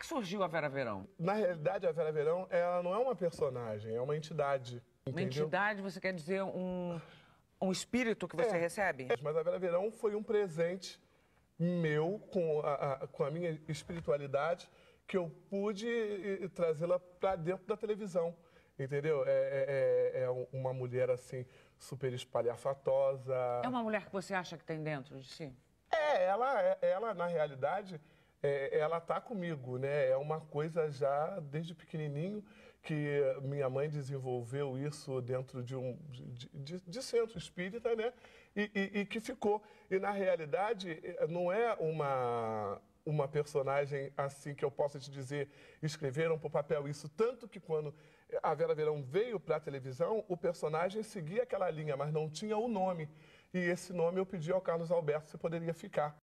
que surgiu a Vera Verão? Na realidade, a Vera Verão, ela não é uma personagem, é uma entidade. Entendeu? Uma entidade, você quer dizer um, um espírito que você é, recebe? É, mas a Vera Verão foi um presente meu com a, a com a minha espiritualidade que eu pude trazê-la para dentro da televisão. Entendeu? É, é, é, é uma mulher assim, super espalhafatosa. É uma mulher que você acha que tem dentro de si? É, ela, é, ela na realidade, é, ela está comigo, né? É uma coisa já desde pequenininho que minha mãe desenvolveu isso dentro de um de, de, de centro espírita, né? E, e, e que ficou. E na realidade é, não é uma uma personagem assim que eu possa te dizer, escreveram para o papel isso. Tanto que quando a Vera Verão veio para a televisão, o personagem seguia aquela linha, mas não tinha o nome. E esse nome eu pedi ao Carlos Alberto se poderia ficar.